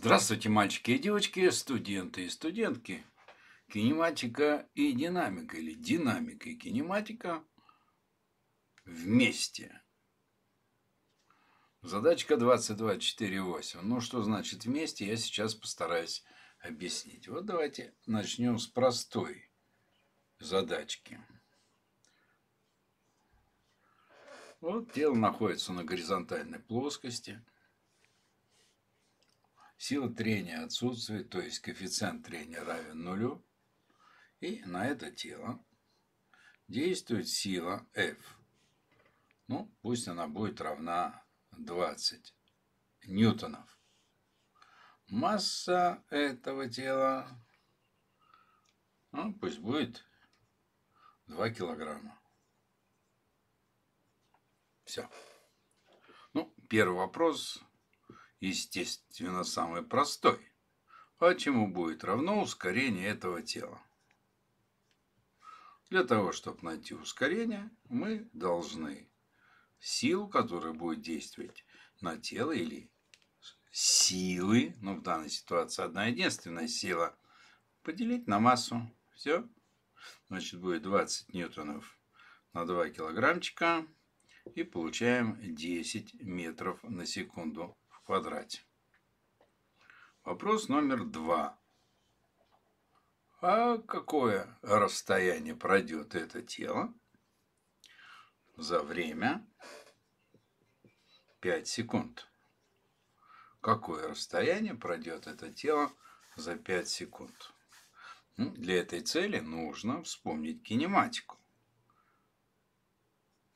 Здравствуйте, мальчики и девочки, студенты и студентки. Кинематика и динамика, или динамика и кинематика вместе. Задачка 2248. Ну, что значит вместе, я сейчас постараюсь объяснить. Вот давайте начнем с простой задачки. Вот тело находится на горизонтальной плоскости – Сила трения отсутствует, то есть коэффициент трения равен нулю. И на это тело действует сила F. Ну, пусть она будет равна 20 ньютонов. Масса этого тела, ну, пусть будет 2 килограмма. Все. Ну, первый вопрос естественно, самый простой, А чему будет равно ускорение этого тела. Для того, чтобы найти ускорение, мы должны силу, которая будет действовать на тело или силы, ну в данной ситуации одна единственная сила, поделить на массу. Все. Значит, будет 20 ньютонов на 2 килограммчика и получаем 10 метров на секунду квадрате. Вопрос номер два. А какое расстояние пройдет это тело за время 5 секунд? Какое расстояние пройдет это тело за 5 секунд? Ну, для этой цели нужно вспомнить кинематику.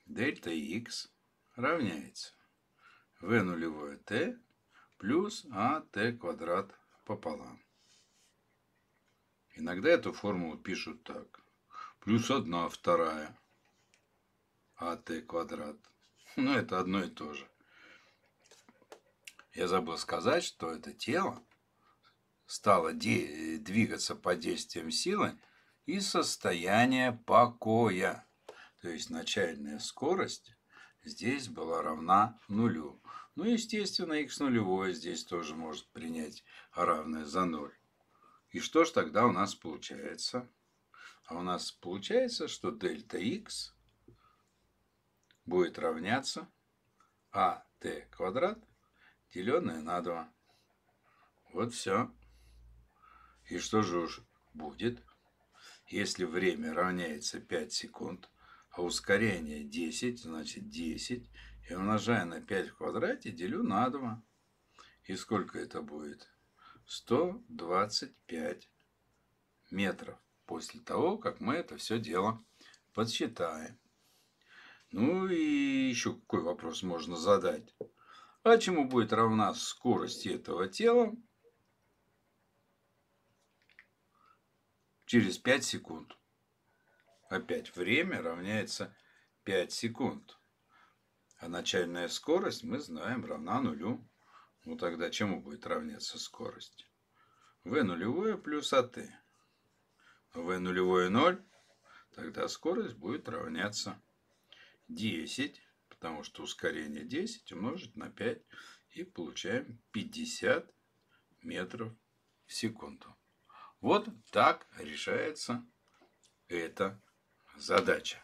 Дельта х равняется v нулевое t плюс АТ квадрат пополам. Иногда эту формулу пишут так. Плюс 1 вторая АТ квадрат. Ну, это одно и то же. Я забыл сказать, что это тело стало двигаться под действием силы и состояние покоя. То есть начальная скорость здесь была равна нулю. Ну, естественно, x нулевое здесь тоже может принять равное за 0. И что ж тогда у нас получается? А у нас получается, что дельта x будет равняться а t квадрат, деленное на 2. Вот все. И что же уж будет, если время равняется 5 секунд, а ускорение 10, значит 10 и умножаю на 5 в квадрате, делю на 2. И сколько это будет? 125 метров после того, как мы это все дело подсчитаем. Ну и еще какой вопрос можно задать? А чему будет равна скорость этого тела через 5 секунд? Опять время равняется 5 секунд. А начальная скорость, мы знаем, равна нулю. Ну тогда чему будет равняться скорость? В нулевое плюс АТ. В нулевое 0, тогда скорость будет равняться 10, потому что ускорение 10 умножить на 5, и получаем 50 метров в секунду. Вот так решается эта задача.